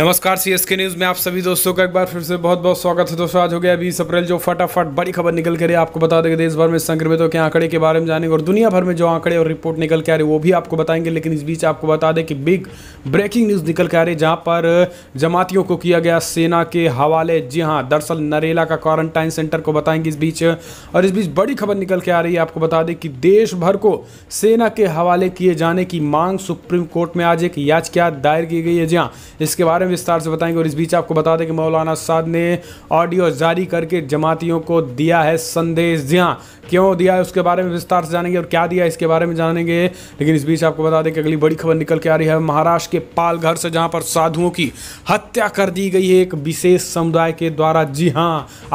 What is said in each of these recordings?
नमस्कार C S के news में आप सभी दोस्तों का एक बार फिर से बहुत बहुत स्वागत है दोस्तों आज हो गया बीस अप्रैल जो फटाफट बड़ी खबर निकल के रही है आपको बता देंगे देश भर में संक्रमितों के आंकड़े के बारे में जानेंगे और दुनिया भर में जो आंकड़े और रिपोर्ट निकल के आ रही है वो भी आपको बताएंगे लेकिन इस बीच आपको बता दें कि बिग ब्रेकिंग न्यूज़ निकल के आ रही है जहाँ पर जमातियों को किया गया सेना के हवाले जी हाँ दरअसल नरेला का क्वारंटाइन सेंटर को बताएंगे इस बीच और इस बीच बड़ी खबर निकल के आ रही है आपको बता दें कि देश भर को सेना के हवाले किए जाने की मांग सुप्रीम कोर्ट में आज एक याचिका दायर की गई है जी हाँ इसके बारे में विस्तार से बताएंगे और इस बीच आपको बता दें कि मौलाना साद ने ऑडियो जारी करके जमातियों को दिया है संदेश जी हाँ क्यों दिया है उसके बारे में विस्तार से जानेंगे और क्या दिया है इसके बारे में जानेंगे लेकिन इस बीच आपको बता दें कि अगली बड़ी खबर निकल के आ रही है महाराष्ट्र के पालघर से जहाँ पर साधुओं की हत्या कर दी गई है एक विशेष समुदाय के द्वारा जी हाँ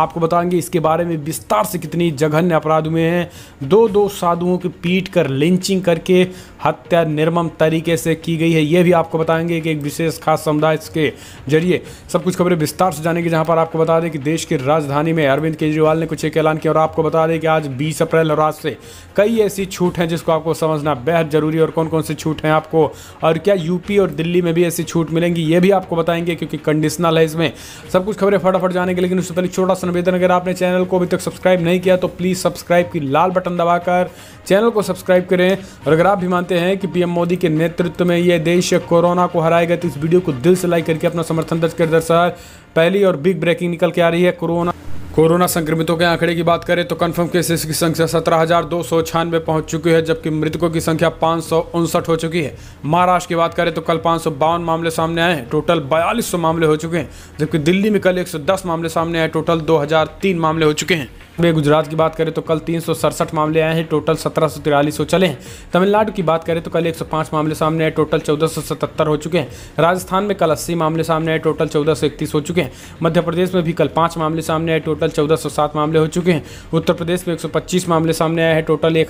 आपको बताएंगे इसके बारे में विस्तार से कितनी जघन्य अपराध हुए हैं दो दो साधुओं की पीट कर लिंचिंग करके हत्या निर्मम तरीके से की गई है ये भी आपको बताएंगे कि एक विशेष खास समुदाय के जरिए सब कुछ खबरें विस्तार से जानेंगे जहां पर आपको बता दें कि देश की राजधानी में अरविंद केजरीवाल ने कुछ एक ऐलान किया और आपको बता दें कि आज बीस अप्रैल और आज से कई ऐसी छूट हैं जिसको आपको समझना बेहद जरूरी और कौन कौन सी छूट हैं आपको और क्या यूपी और दिल्ली में भी ऐसी छूट मिलेंगी ये भी आपको बताएंगे क्योंकि कंडीशनल है इसमें सब कुछ खबरें फटाफट जानेंगे लेकिन उससे पहले छोटा सा निवेदन अगर आपने चैनल को अभी तक सब्सक्राइब नहीं किया तो प्लीज़ सब्सक्राइब की लाल बटन दबाकर चैनल को सब्सक्राइब करें और अगर आप भी मानते हैं कि पीएम मोदी के नेतृत्व में यह देश कोरोना को हराएगा तो इस वीडियो को दिल से लाइक करके अपना समर्थन दर्ज कर दरअसल पहली और बिग ब्रेकिंग निकल के आ रही है कोरोना कोरोना संक्रमितों के आंकड़े की बात करें तो कन्फर्म केसेस की संख्या सत्रह हज़ार दो सौ छियानवे पहुंच चुकी है जबकि मृतकों की संख्या पाँच सौ उनसठ हो चुकी है महाराष्ट्र की बात करें तो कल पाँच सौ बावन मामले सामने आए हैं टोटल बयालीस सौ मामले हो चुके हैं जबकि दिल्ली में कल एक सौ दस मामले सामने आए टोटल दो हज़ार तीन मामले हो चुके हैं वे गुजरात की बात करें तो कल तीन मामले आए हैं टोटल सत्रह सौ तिरालीस हो चले हैं तमिलनाडु की बात करें तो कल 105 मामले सामने आए टोटल 1477 हो चुके हैं राजस्थान में कल 80 मामले सामने आए टोटल 1431 हो चुके हैं मध्य प्रदेश में भी कल पाँच मामले सामने आए टोटल 1407 मामले हो चुके हैं उत्तर प्रदेश में 125 मामले सामने आए हैं टोटल एक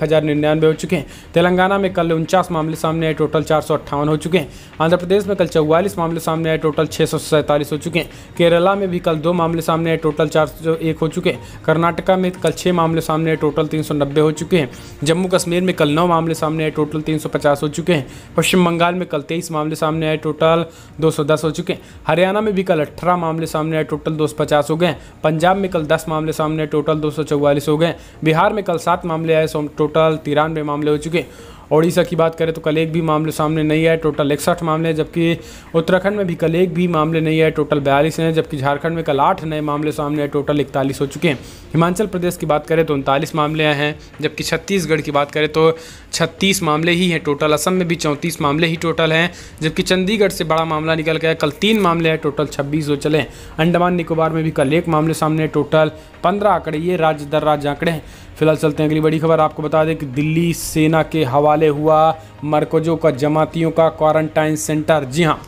हो चुके हैं तेलंगाना में कल उनचास मामले सामने आए टोटल चार हो चुके हैं आंध्र प्रदेश में कल चौवालीस मामले सामने आए टोटल छः हो चुके हैं केरला में भी कल दो मामले सामने आए टोटल चार हो चुके हैं कर्नाटका इलाका में कल छः मामले सामने आए टोटल तीन हो चुके हैं जम्मू कश्मीर में कल नौ मामले सामने आए टोटल तीन हो चुके हैं पश्चिम बंगाल में कल तेईस मामले सामने आए टोटल दो सौ दस हो चुके हैं हरियाणा में भी कल अट्ठारह मामले सामने आए टोटल दो सौ पचास हो गए पंजाब में कल दस मामले सामने आए टोटल दो सौ चौवालीस हो गए बिहार में कल सात मामले आए टोटल तिरानवे मामले हो चुके हैं ओडिशा की बात करें तो कल एक भी मामले सामने नहीं आए टोटल इकसठ मामले हैं जबकि उत्तराखंड में भी कल एक भी मामले नहीं आए टोटल बयालीस हैं जबकि झारखंड में कल आठ नए मामले सामने आए टोटल इकतालीस हो चुके हैं हिमाचल प्रदेश की बात करें तो उनतालीस मामले हैं जबकि छत्तीसगढ़ की बात करें तो छत्तीस मामले ही हैं टोटल असम में भी चौंतीस मामले ही टोटल हैं जबकि चंडीगढ़ से बड़ा मामला निकल गया कल तीन मामले हैं टोटल छब्बीस हो चले अंडमान निकोबार में भी कल एक मामले सामने टोटल पंद्रह आंकड़े ये राज्य दर राज्य आंकड़े हैं फिलहाल चलते हैं अगली बड़ी खबर आपको बता दें कि दिल्ली सेना के हवाले हुआ मरकजों का जमातियों का क्वारंटाइन सेंटर जी हाँ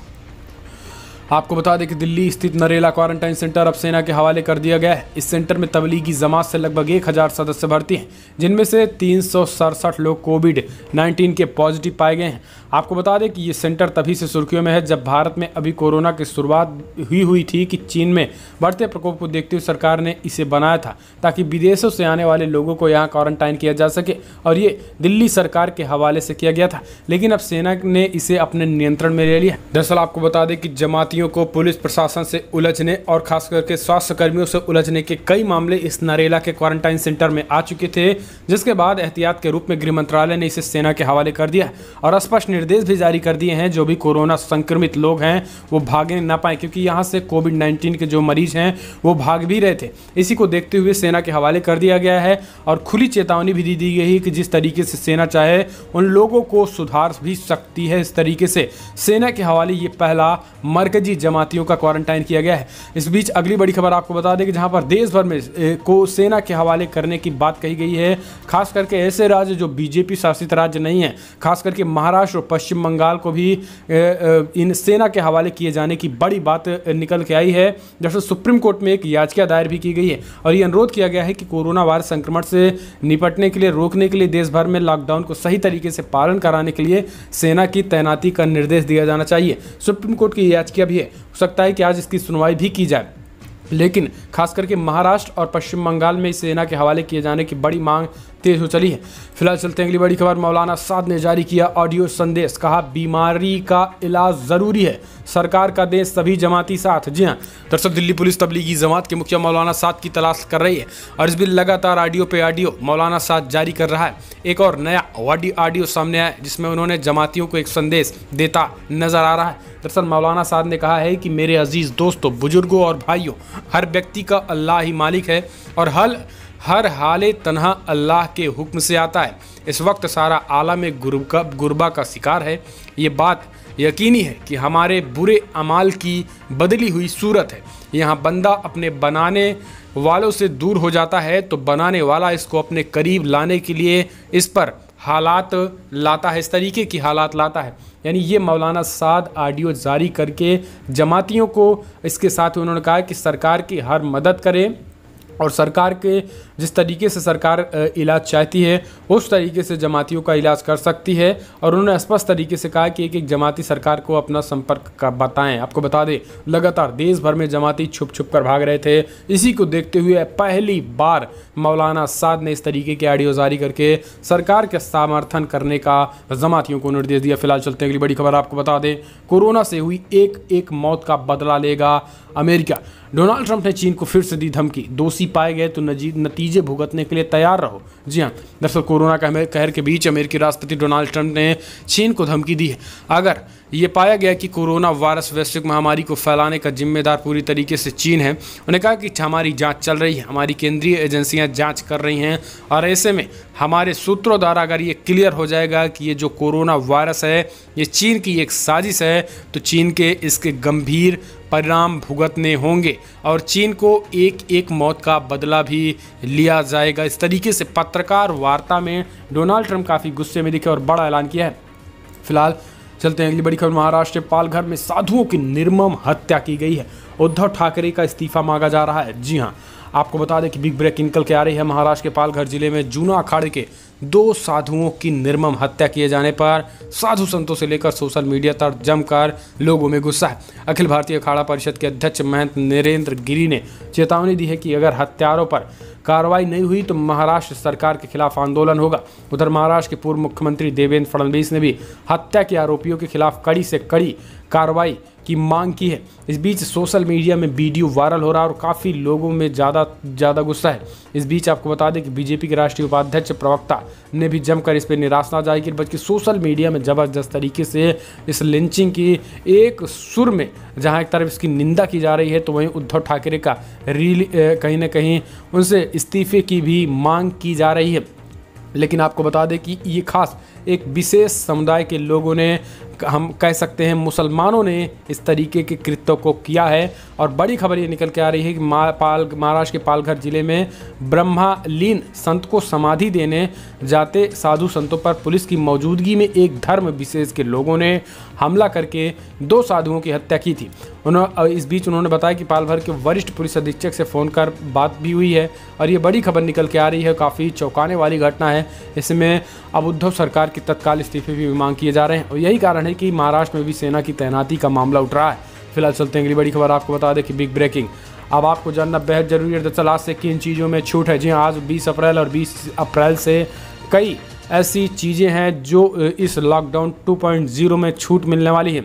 आपको बता दें कि दिल्ली स्थित नरेला क्वारंटाइन सेंटर अब सेना के हवाले कर दिया गया है इस सेंटर में तबलीगी जमात से लगभग एक हज़ार सदस्य भर्ती हैं जिनमें से तीन लोग कोविड 19 के पॉजिटिव पाए गए हैं आपको बता दें कि ये सेंटर तभी से सुर्खियों में है जब भारत में अभी कोरोना की शुरुआत हुई हुई थी कि चीन में बढ़ते प्रकोप को देखते हुए सरकार ने इसे बनाया था ताकि विदेशों से आने वाले लोगों को यहाँ क्वारंटाइन किया जा सके और ये दिल्ली सरकार के हवाले से किया गया था लेकिन अब सेना ने इसे अपने नियंत्रण में ले लिया दरअसल आपको बता दें कि जमाती व्यक्तियों को पुलिस प्रशासन से उलझने और खास करके स्वास्थ्य कर्मियों से उलझने के कई मामले इस नरेला के क्वारंटाइन सेंटर में आ चुके थे जिसके बाद एहतियात के रूप में गृह मंत्रालय ने इसे सेना के हवाले कर दिया और स्पष्ट निर्देश भी जारी कर दिए हैं जो भी कोरोना संक्रमित लोग हैं वो भागने ना पाए क्योंकि यहाँ से कोविड नाइन्टीन के जो मरीज हैं वो भाग भी रहे थे इसी को देखते हुए सेना के हवाले कर दिया गया है और खुली चेतावनी भी दी दी गई है कि जिस तरीके से सेना चाहे उन लोगों को सुधार भी सकती है इस तरीके से सेना के हवाले ये पहला मरकजी जी जमातियों का क्वारंटाइन किया गया है इस बीच अगली बड़ी खबर आपको बता दें कि जहां पर देश भर में को सेना के हवाले करने की बात कही गई है खास करके ऐसे राज्य जो बीजेपी शासित राज्य नहीं है खास करके महाराष्ट्र और पश्चिम बंगाल को भी इन सेना के हवाले किए जाने की बड़ी बात निकल के आई है जैसे सुप्रीम कोर्ट में एक याचिका दायर भी की गई है और ये अनुरोध किया गया है कि कोरोना वायरस संक्रमण से निपटने के लिए रोकने के लिए देश भर में लॉकडाउन को सही तरीके से पालन कराने के लिए सेना की तैनाती का निर्देश दिया जाना चाहिए सुप्रीम कोर्ट की याचिका भी हुई है हो सकता है कि आज इसकी सुनवाई भी की जाए लेकिन खास करके महाराष्ट्र और पश्चिम बंगाल में इस सेना के हवाले किए जाने की बड़ी मांग तेज हो चली है फिलहाल चलते हैं अगली बड़ी खबर मौलाना साद ने जारी किया ऑडियो संदेश कहा बीमारी का इलाज ज़रूरी है सरकार का देश सभी जमाती साथ जी हाँ दरअसल दिल्ली पुलिस तबलीगी जमात के मुखिया मौलाना साद की तलाश कर रही है और इस बिल लगातार ऑडियो पे ऑडियो मौलाना साद जारी कर रहा है एक और नया ऑडियो सामने आया जिसमें उन्होंने जमातियों को एक संदेश देता नजर आ रहा है दरअसल मौलाना साद ने कहा है कि मेरे अजीज़ दोस्तों बुजुर्गों और भाइयों हर व्यक्ति का अल्लाह ही मालिक है और हर हर हाल तनहा अल्लाह के हुक्म से आता है इस वक्त सारा आलम गुरबा गुरबा का शिकार है ये बात यकीनी है कि हमारे बुरे अमाल की बदली हुई सूरत है यहाँ बंदा अपने बनाने वालों से दूर हो जाता है तो बनाने वाला इसको अपने करीब लाने के लिए इस पर हालात लाता है इस तरीके की हालात लाता है यानी ये मौलाना साद आडियो जारी करके जमातियों को इसके साथ उन्होंने कहा कि सरकार की हर मदद करें और सरकार के जिस तरीके से सरकार इलाज चाहती है उस तरीके से जमातियों का इलाज कर सकती है और उन्होंने स्पष्ट तरीके से कहा कि एक एक जमाती सरकार को अपना संपर्क का बताएं आपको बता दें लगातार देश भर में जमाती छुप छुप कर भाग रहे थे इसी को देखते हुए पहली बार मौलाना साद ने इस तरीके के आडियो जारी करके सरकार के समर्थन करने का जमातियों को निर्देश दिया फिलहाल चलते हैं अगली बड़ी खबर आपको बता दें कोरोना से हुई एक एक मौत का बदला लेगा अमेरिका डोनाल्ड ट्रंप ने चीन को फिर से दी धमकी दोषी पाए गए तो नजीद नतीजे नतीजे भुगतने के लिए तैयार रहो जी हाँ दरअसल कोरोना का कहर के बीच अमेरिकी राष्ट्रपति डोनाल्ड ट्रंप ने चीन को धमकी दी है अगर ये पाया गया कि कोरोना वायरस वैश्विक महामारी को फैलाने का जिम्मेदार पूरी तरीके से चीन है उन्हें कहा कि हमारी जांच चल रही है हमारी केंद्रीय एजेंसियां जांच कर रही हैं और ऐसे में हमारे सूत्रों द्वारा अगर ये क्लियर हो जाएगा कि ये जो कोरोना वायरस है ये चीन की एक साजिश है तो चीन के इसके गंभीर परिणाम भुगतने होंगे और चीन को एक एक मौत का बदला भी लिया जाएगा इस तरीके से पत्रकार वार्ता में डोनाल्ड ट्रंप काफ़ी गुस्से में दिखे और बड़ा ऐलान किया है फिलहाल चलते हैं अगली बड़ी खबर महाराष्ट्र पालघर में साधुओं की निर्मम हत्या की गई है उद्धव ठाकरे का इस्तीफा मांगा जा रहा है जी हाँ आपको बता दें कि बिग ब्रेक निकल के आ रही है महाराष्ट्र के पालघर जिले में जूना अखाड़े के दो साधुओं की निर्मम हत्या किए जाने पर साधु संतों से लेकर सोशल मीडिया तक जमकर लोगों में गुस्सा है अखिल भारतीय अखाड़ा परिषद के अध्यक्ष महंत नरेंद्र गिरी ने चेतावनी दी है कि अगर हत्यारों पर कार्रवाई नहीं हुई तो महाराष्ट्र सरकार के खिलाफ आंदोलन होगा उधर महाराष्ट्र के पूर्व मुख्यमंत्री देवेंद्र फडणवीस ने भी हत्या के आरोपियों के खिलाफ कड़ी से कड़ी कार्रवाई की मांग की है इस बीच सोशल मीडिया में वीडियो वायरल हो रहा है और काफ़ी लोगों में ज़्यादा ज़्यादा गुस्सा है इस बीच आपको बता दें कि बीजेपी के राष्ट्रीय उपाध्यक्ष प्रवक्ता ने भी जमकर इस पर निराशा जाहिर की बल्कि सोशल मीडिया में ज़बरदस्त तरीके से इस लिंचिंग की एक सुर में जहाँ एक तरफ इसकी निंदा की जा रही है तो वहीं उद्धव ठाकरे का रील कहीं ना कहीं उनसे इस्तीफे की भी मांग की जा रही है लेकिन आपको बता दें कि ये खास एक विशेष समुदाय के लोगों ने हम कह सकते हैं मुसलमानों ने इस तरीके के कृत्यों को किया है और बड़ी खबर ये निकल के आ रही है कि पाल महाराष्ट्र के पालघर जिले में ब्रह्मालीन लीन संत को समाधि देने जाते साधु संतों पर पुलिस की मौजूदगी में एक धर्म विशेष के लोगों ने हमला करके दो साधुओं की हत्या की थी उन्होंने इस बीच उन्होंने बताया कि पालघर के वरिष्ठ पुलिस अधीक्षक से फ़ोन कर बात भी हुई है और ये बड़ी खबर निकल के आ रही है काफ़ी चौंकाने वाली घटना है इसमें अब उद्धव सरकार की तत्काल इस्तीफे भी मांग किए जा रहे हैं और यही कारण है कि महाराष्ट्र में भी सेना की तैनाती का मामला उठ रहा है फिलहाल चलते हैं अगली बड़ी खबर आपको बता दें कि बिग ब्रेकिंग अब आपको जानना बेहद जरूरी है दरअसल आज से किन चीज़ों में छूट है जी हाँ, आज 20 अप्रैल और 20 अप्रैल से कई ऐसी चीज़ें हैं जो इस लॉकडाउन 2.0 में छूट मिलने वाली है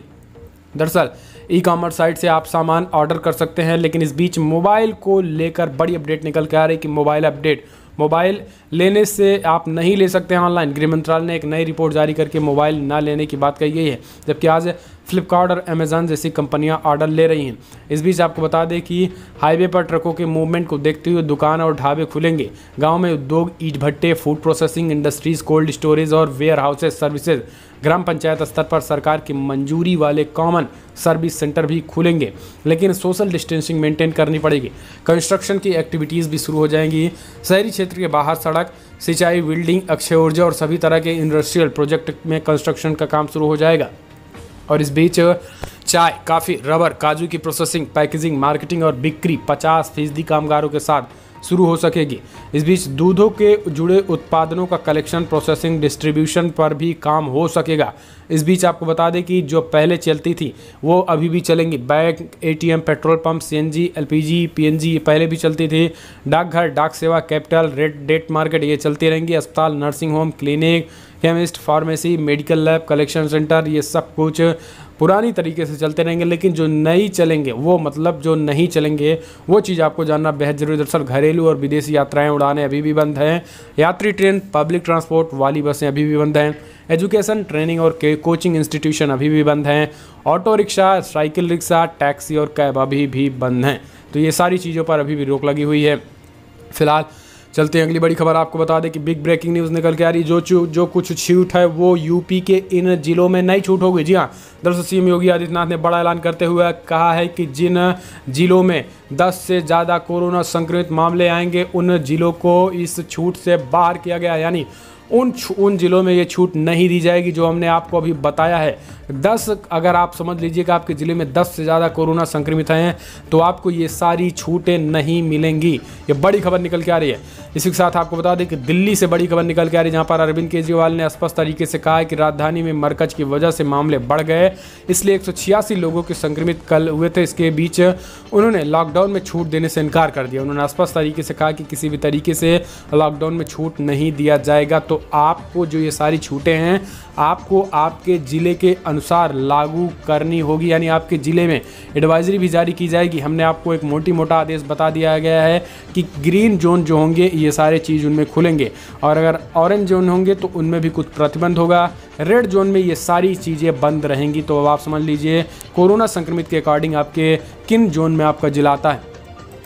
दरअसल ई कॉमर्स साइट से आप सामान ऑर्डर कर सकते हैं लेकिन इस बीच मोबाइल को लेकर बड़ी अपडेट निकल के आ रही कि मोबाइल अपडेट मोबाइल लेने से आप नहीं ले सकते हैं ऑनलाइन गृह मंत्रालय ने एक नई रिपोर्ट जारी करके मोबाइल ना लेने की बात कही गई है जबकि आज फ्लिपकार्ट और अमेजान जैसी कंपनियां ऑर्डर ले रही हैं इस बीच आपको बता दें कि हाईवे पर ट्रकों के मूवमेंट को देखते हुए दुकान और ढाबे खुलेंगे गाँव में उद्योग ईट भट्टे food processing industries cold storage और वेयर हाउसेज सर्विसेज ग्राम पंचायत स्तर पर सरकार की मंजूरी वाले कॉमन सर्विस सेंटर भी खुलेंगे लेकिन सोशल डिस्टेंसिंग मेंटेन करनी पड़ेगी कंस्ट्रक्शन की एक्टिविटीज़ भी शुरू हो जाएंगी शहरी क्षेत्र के बाहर सड़क सिंचाई बिल्डिंग अक्षय ऊर्जा और सभी तरह के इंडस्ट्रियल प्रोजेक्ट में कंस्ट्रक्शन का काम शुरू हो जाएगा और इस बीच चाय काफ़ी रबर काजू की प्रोसेसिंग पैकेजिंग मार्केटिंग और बिक्री 50 फीसदी कामगारों के साथ शुरू हो सकेगी इस बीच दूधों के जुड़े उत्पादनों का कलेक्शन प्रोसेसिंग डिस्ट्रीब्यूशन पर भी काम हो सकेगा इस बीच आपको बता दें कि जो पहले चलती थी वो अभी भी चलेंगी bank ATM petrol pump CNG LPG PNG ये पहले भी चलती थी डाकघर डाक सेवा कैपिटल रेड डेट मार्केट ये चलती रहेंगी अस्पताल nursing home clinic chemist pharmacy medical lab collection centre ये सब कुछ पुरानी तरीके से चलते रहेंगे लेकिन जो नई चलेंगे वो मतलब जो नहीं चलेंगे वो चीज़ आपको जानना बेहद जरूरी दरअसल घरेलू और विदेशी यात्राएं उड़ाने अभी भी बंद हैं यात्री ट्रेन पब्लिक ट्रांसपोर्ट वाली बसें अभी भी बंद हैं एजुकेशन ट्रेनिंग और कोचिंग इंस्टीट्यूशन अभी भी बंद हैं auto rickshaw cycle rickshaw taxi और कैब अभी भी बंद हैं तो ये सारी चीज़ों पर अभी भी रोक लगी हुई है फिलहाल चलते हैं अगली बड़ी खबर आपको बता दें कि बिग ब्रेकिंग न्यूज़ निकल के आ रही जो जो कुछ छूट है वो यूपी के इन जिलों में नई छूट होगी जी हाँ दरअसल सीएम योगी आदित्यनाथ ने बड़ा ऐलान करते हुए कहा है कि जिन जिलों में 10 से ज़्यादा कोरोना संक्रमित मामले आएंगे उन जिलों को इस छूट से बाहर किया गया यानी उन उन जिलों में ये छूट नहीं दी जाएगी जो हमने आपको अभी बताया है दस अगर आप समझ लीजिए कि आपके ज़िले में दस से ज़्यादा कोरोना संक्रमित हैं तो आपको ये सारी छूटें नहीं मिलेंगी ये बड़ी खबर निकल के आ रही है इसी के साथ आपको बता दें कि दिल्ली से बड़ी खबर निकल के आ रही है जहाँ पर अरविंद केजरीवाल ने स्पष्ट तरीके से कहा है कि राजधानी में मरकज की वजह से मामले बढ़ गए इसलिए एक लोगों के संक्रमित कल हुए थे इसके बीच उन्होंने लॉकडाउन में छूट देने से इनकार कर दिया उन्होंने स्पष्ट तरीके से कहा कि किसी भी तरीके से लॉकडाउन में छूट नहीं दिया जाएगा तो आपको जो ये सारी छूटें हैं आपको आपके ज़िले के अनुसार लागू करनी होगी यानी आपके ज़िले में एडवाइजरी भी जारी की जाएगी हमने आपको एक मोटी मोटा आदेश बता दिया गया है कि ग्रीन जोन जो होंगे ये सारे चीज़ उनमें खुलेंगे और अगर ऑरेंज जोन होंगे तो उनमें भी कुछ प्रतिबंध होगा रेड जोन में ये सारी चीज़ें बंद रहेंगी तो आप समझ लीजिए कोरोना संक्रमित के अकॉर्डिंग आपके किन जोन में आपका जिला आता है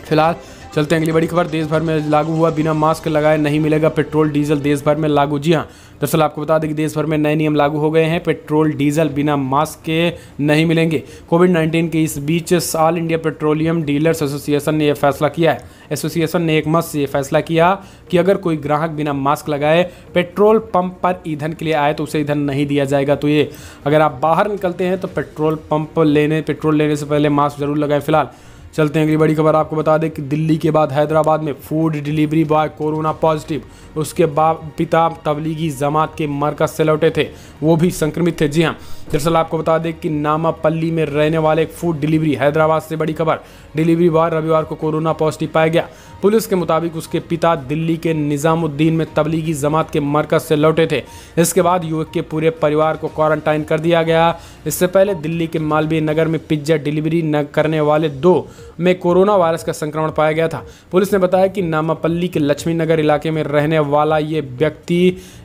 फिलहाल चलते हैं अगली बड़ी खबर देश भर में लागू हुआ बिना मास्क लगाए नहीं मिलेगा पेट्रोल डीजल देश भर में लागू जी हाँ दरअसल आपको बता दें कि देश भर में नए नियम लागू हो गए हैं पेट्रोल डीजल बिना मास्क के नहीं मिलेंगे कोविड नाइन्टीन के इस बीच all India petroleum dealers association ने यह फैसला किया है एसोसिएशन ने एक मत से यह फैसला किया कि अगर कोई ग्राहक बिना मास्क लगाए पेट्रोल पंप पर ईंधन के लिए आए तो उसे ईंधन नहीं दिया जाएगा तो ये अगर आप बाहर निकलते हैं तो पेट्रोल पंप लेने पेट्रोल लेने से पहले मास्क जरूर लगाएं फिलहाल चलते हैं अगली बड़ी खबर आपको बता दें कि दिल्ली के बाद हैदराबाद में food delivery boy corona positive उसके बाप पिता तबलीगी जमात के मरकज से लौटे थे वो भी संक्रमित थे जी हाँ दरअसल आपको बता दें कि नामापल्ली में रहने वाले एक फूड डिलीवरी हैदराबाद से बड़ी खबर डिलीवरी बार रविवार को कोरोना पॉजिटिव पाया गया पुलिस के मुताबिक उसके पिता दिल्ली के निज़ामुद्दीन में तबलीगी जमात के मरकज से लौटे थे इसके बाद युवक के पूरे परिवार को क्वारंटाइन कर दिया गया इससे पहले दिल्ली के मालवीय नगर में पिज्जा डिलीवरी न करने वाले दो में कोरोना वायरस का संक्रमण पाया गया था पुलिस ने बताया कि नामापल्ली के लक्ष्मी नगर इलाके में रहने वाला ये व्यक्ति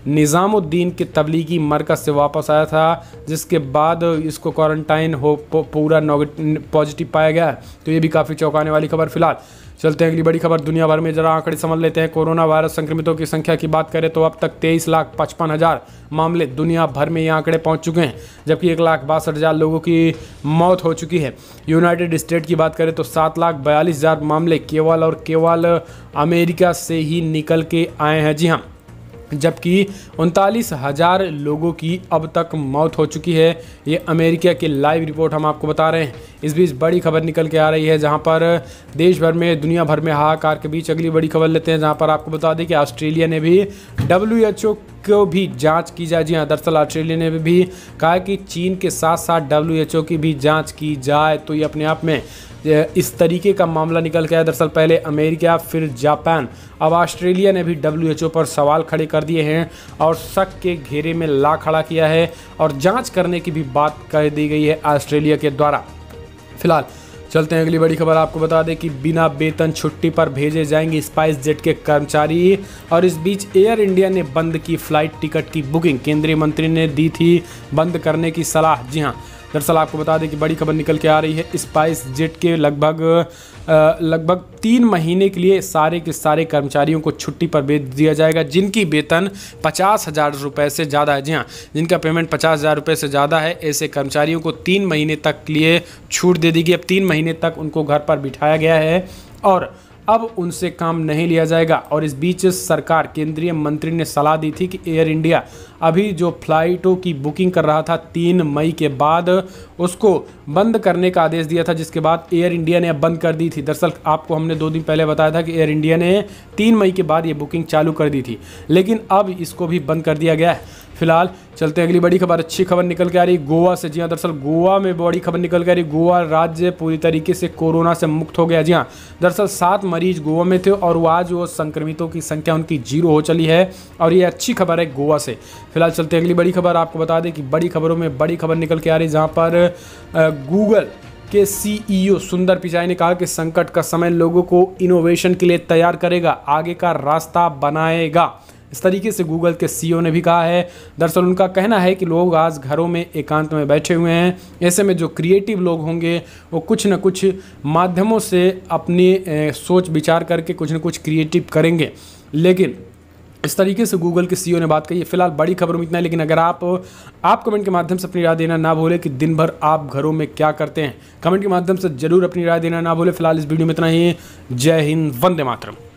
निज़ामुद्दीन के तबलीगी मरकज से वापस आया था जिसके इसके बाद इसको क्वारंटाइन हो पूरा पॉजिटिव पाया गया तो ये भी काफ़ी चौंकाने वाली खबर फिलहाल चलते हैं अगली बड़ी खबर दुनिया भर में जरा आंकड़े समझ लेते हैं कोरोना वायरस संक्रमितों की संख्या की बात करें तो अब तक तेईस लाख पचपन हज़ार मामले दुनिया भर में ये आंकड़े पहुंच चुके हैं जबकि एक लाख बासठ हज़ार लोगों की मौत हो चुकी है यूनाइटेड स्टेट की बात करें तो सात लाख बयालीस हज़ार मामले केवल और केवल अमेरिका से ही निकल के आए हैं जी हाँ जबकि उनतालीस हज़ार लोगों की अब तक मौत हो चुकी है ये अमेरिका की लाइव रिपोर्ट हम आपको बता रहे हैं इस बीच बड़ी खबर निकल के आ रही है जहां पर देश भर में दुनिया भर में हाहाकार के बीच अगली बड़ी खबर लेते हैं जहां पर आपको बता दें कि ऑस्ट्रेलिया ने भी डब्ल्यू को भी जांच की जाए जी हाँ दरअसल ऑस्ट्रेलिया ने भी कहा कि चीन के साथ साथ डब्ल्यू की भी जांच की जाए तो ये अपने आप में इस तरीके का मामला निकल गया दरअसल पहले अमेरिका फिर जापान अब ऑस्ट्रेलिया ने भी डब्ल्यू पर सवाल खड़े कर दिए हैं और शक के घेरे में ला खड़ा किया है और जाँच करने की भी बात कह दी गई है ऑस्ट्रेलिया के द्वारा फिलहाल चलते हैं अगली बड़ी खबर आपको बता दें कि बिना वेतन छुट्टी पर भेजे जाएंगे स्पाइस जेट के कर्मचारी और इस बीच एयर इंडिया ने बंद की फ्लाइट टिकट की बुकिंग केंद्रीय मंत्री ने दी थी बंद करने की सलाह जी हाँ दरअसल आपको बता दें कि बड़ी खबर निकल के आ रही है स्पाइस जेट के लगभग लगभग तीन महीने के लिए सारे के सारे कर्मचारियों को छुट्टी पर भेज दिया जाएगा जिनकी वेतन पचास हज़ार रुपये से ज़्यादा है जी हाँ जिनका पेमेंट पचास हज़ार रुपये से ज़्यादा है ऐसे कर्मचारियों को तीन महीने तक के लिए छूट दे दी गई अब तीन महीने तक उनको घर पर बिठाया गया है और अब उनसे काम नहीं लिया जाएगा और इस बीच सरकार केंद्रीय मंत्री ने सलाह दी थी कि एयर इंडिया अभी जो फ्लाइटों की बुकिंग कर रहा था तीन मई के बाद उसको बंद करने का आदेश दिया था जिसके बाद एयर इंडिया ने अब बंद कर दी थी दरअसल आपको हमने दो दिन पहले बताया था कि एयर इंडिया ने तीन मई के बाद ये बुकिंग चालू कर दी थी लेकिन अब इसको भी बंद कर दिया गया है फिलहाल चलते हैं अगली बड़ी खबर अच्छी खबर निकल के आ रही गोवा से जी हाँ दरअसल गोवा में बड़ी खबर निकल के आ रही गोवा राज्य पूरी तरीके से कोरोना से मुक्त हो गया जी हाँ दरअसल सात मरीज गोवा में थे और आज वो संक्रमितों की संख्या उनकी जीरो हो चली है और ये अच्छी खबर है गोवा से फिलहाल चलते हैं अगली बड़ी खबर आपको बता दें कि बड़ी खबरों में बड़ी खबर निकल के आ रही जहाँ पर गूगल के सीईओ सुंदर पिचाई ने कहा कि संकट का समय लोगों को इनोवेशन के लिए तैयार करेगा आगे का रास्ता बनाएगा इस तरीके से गूगल के सीईओ e ने भी कहा है दरअसल उनका कहना है कि लोग आज घरों में एकांत में बैठे हुए हैं ऐसे में जो क्रिएटिव लोग होंगे वो कुछ न कुछ माध्यमों से अपनी सोच विचार करके कुछ न कुछ क्रिएटिव करेंगे लेकिन इस तरीके से गूगल के सीईओ e ने बात कही है फिलहाल बड़ी खबरों में इतना है लेकिन अगर आप आप कमेंट के माध्यम से अपनी राय देना ना भूलें कि दिन भर आप घरों में क्या करते हैं कमेंट के माध्यम से जरूर अपनी राय देना ना भूलें फिलहाल इस वीडियो में इतना ही जय हिंद वंदे मातरम